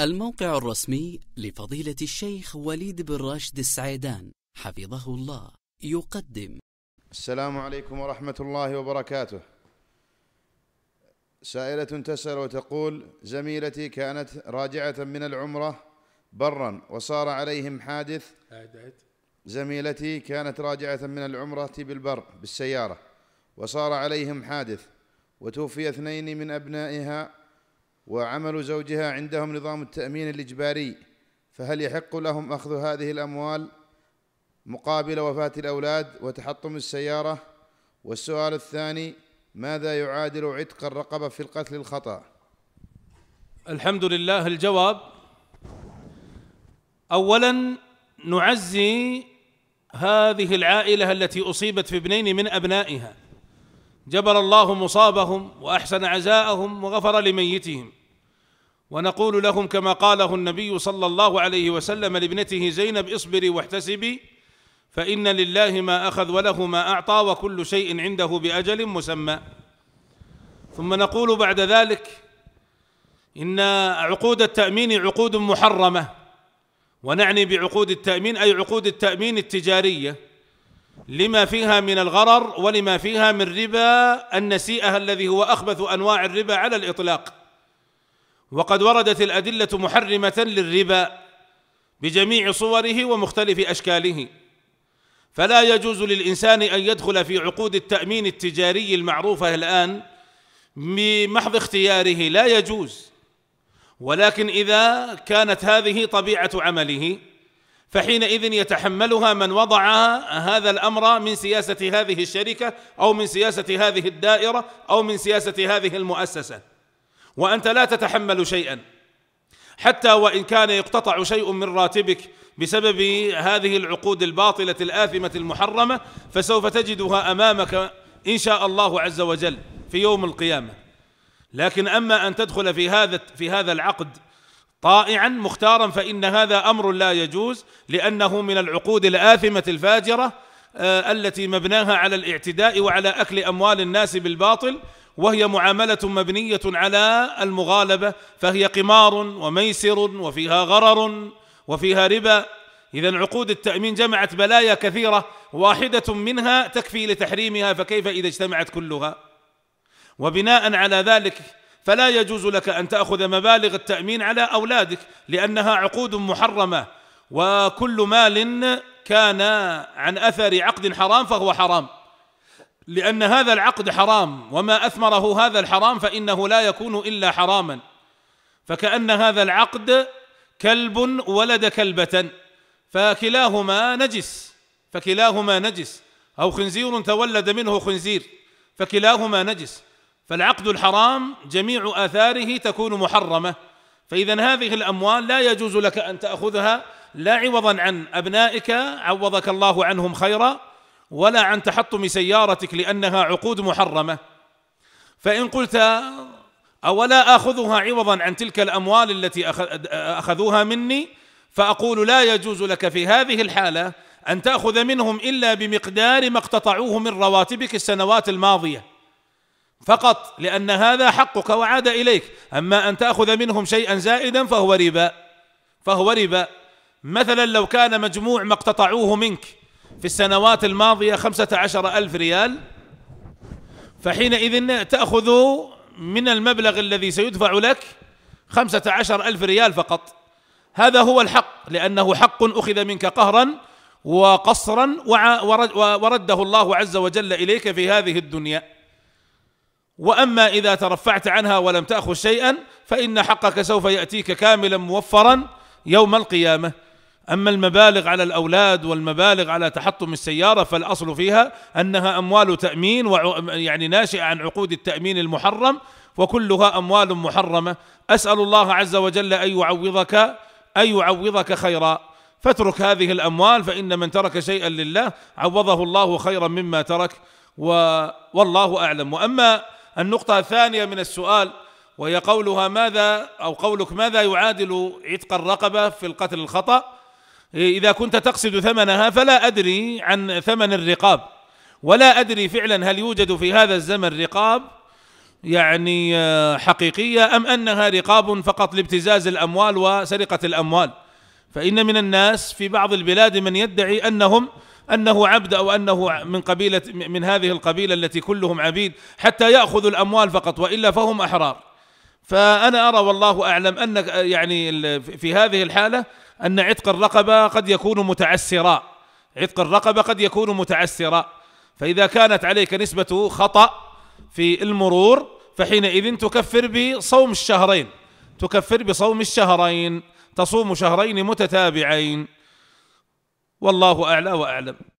الموقع الرسمي لفضيلة الشيخ وليد بن راشد السعيدان حفظه الله يقدم السلام عليكم ورحمة الله وبركاته سائلة تسأل وتقول زميلتي كانت راجعة من العمرة برا وصار عليهم حادث زميلتي كانت راجعة من العمرة بالبر بالسيارة وصار عليهم حادث وتوفي اثنين من أبنائها وعمل زوجها عندهم نظام التأمين الإجباري فهل يحق لهم أخذ هذه الأموال مقابل وفاة الأولاد وتحطم السيارة والسؤال الثاني ماذا يعادل عتق الرقبة في القتل الخطأ الحمد لله الجواب أولا نعزي هذه العائلة التي أصيبت في ابنين من أبنائها جبر الله مصابهم وأحسن عزاءهم وغفر لميتهم ونقول لهم كما قاله النبي صلى الله عليه وسلم لابنته زينب اصبري واحتسبي فإن لله ما أخذ وله ما أعطى وكل شيء عنده بأجل مسمى ثم نقول بعد ذلك إن عقود التأمين عقود محرمة ونعني بعقود التأمين أي عقود التأمين التجارية لما فيها من الغرر ولما فيها من ربا النسيئة الذي هو أخبث أنواع الربا على الإطلاق وقد وردت الأدلة محرمة للربا بجميع صوره ومختلف أشكاله فلا يجوز للإنسان أن يدخل في عقود التأمين التجاري المعروفة الآن بمحض اختياره لا يجوز ولكن إذا كانت هذه طبيعة عمله فحينئذ يتحملها من وضع هذا الأمر من سياسة هذه الشركة أو من سياسة هذه الدائرة أو من سياسة هذه المؤسسة وأنت لا تتحمل شيئا حتى وإن كان يقتطع شيء من راتبك بسبب هذه العقود الباطلة الآثمة المحرمة فسوف تجدها أمامك إن شاء الله عز وجل في يوم القيامة لكن أما أن تدخل في هذا في هذا العقد طائعا مختارا فإن هذا أمر لا يجوز لأنه من العقود الآثمة الفاجرة آه، التي مبناها على الاعتداء وعلى أكل أموال الناس بالباطل وهي معامله مبنيه على المغالبه فهي قمار وميسر وفيها غرر وفيها ربا اذا عقود التامين جمعت بلايا كثيره واحده منها تكفي لتحريمها فكيف اذا اجتمعت كلها وبناء على ذلك فلا يجوز لك ان تاخذ مبالغ التامين على اولادك لانها عقود محرمه وكل مال كان عن اثر عقد حرام فهو حرام لأن هذا العقد حرام وما أثمره هذا الحرام فإنه لا يكون إلا حراما فكأن هذا العقد كلب ولد كلبة فكلاهما نجس فكلاهما نجس أو خنزير تولد منه خنزير فكلاهما نجس فالعقد الحرام جميع آثاره تكون محرمة فإذا هذه الأموال لا يجوز لك أن تأخذها لا عوضا عن أبنائك عوضك الله عنهم خيرا ولا عن تحطم سيارتك لأنها عقود محرمة فإن قلت أولا آخذها عوضا عن تلك الأموال التي أخذوها مني فأقول لا يجوز لك في هذه الحالة أن تأخذ منهم إلا بمقدار ما اقتطعوه من رواتبك السنوات الماضية فقط لأن هذا حقك وعاد إليك أما أن تأخذ منهم شيئا زائدا فهو ربا فهو ربا مثلا لو كان مجموع ما اقتطعوه منك في السنوات الماضية خمسة عشر ألف ريال فحينئذ تأخذ من المبلغ الذي سيدفع لك خمسة عشر ألف ريال فقط هذا هو الحق لأنه حق أخذ منك قهرا وقصرا ورده الله عز وجل إليك في هذه الدنيا وأما إذا ترفعت عنها ولم تأخذ شيئا فإن حقك سوف يأتيك كاملا موفرا يوم القيامة أما المبالغ على الأولاد والمبالغ على تحطم السيارة فالأصل فيها أنها أموال تأمين يعني ناشئة عن عقود التأمين المحرم وكلها أموال محرمة أسأل الله عز وجل أن يعوضك أن يعوضك خيرا فاترك هذه الأموال فإن من ترك شيئا لله عوضه الله خيرا مما ترك و والله أعلم وأما النقطة الثانية من السؤال وهي قولها ماذا أو قولك ماذا يعادل عتق الرقبة في القتل الخطأ إيه، إذا كنت تقصد ثمنها فلا أدري عن ثمن الرقاب ولا أدري فعلا هل يوجد في هذا الزمن رقاب يعني آه، حقيقية أم أنها رقاب فقط لابتزاز الأموال وسرقة الأموال فإن من الناس في بعض البلاد من يدعي أنهم أنه عبد أو أنه من قبيلة من هذه القبيلة التي كلهم عبيد حتى يأخذوا الأموال فقط وإلا فهم أحرار فأنا أرى والله أعلم أن يعني في هذه الحالة أن عتق الرقبة قد يكون متعسرا عتق الرقبة قد يكون متعسرا فإذا كانت عليك نسبة خطأ في المرور فحينئذ تكفر بصوم الشهرين تكفر بصوم الشهرين تصوم شهرين متتابعين والله أعلى وأعلم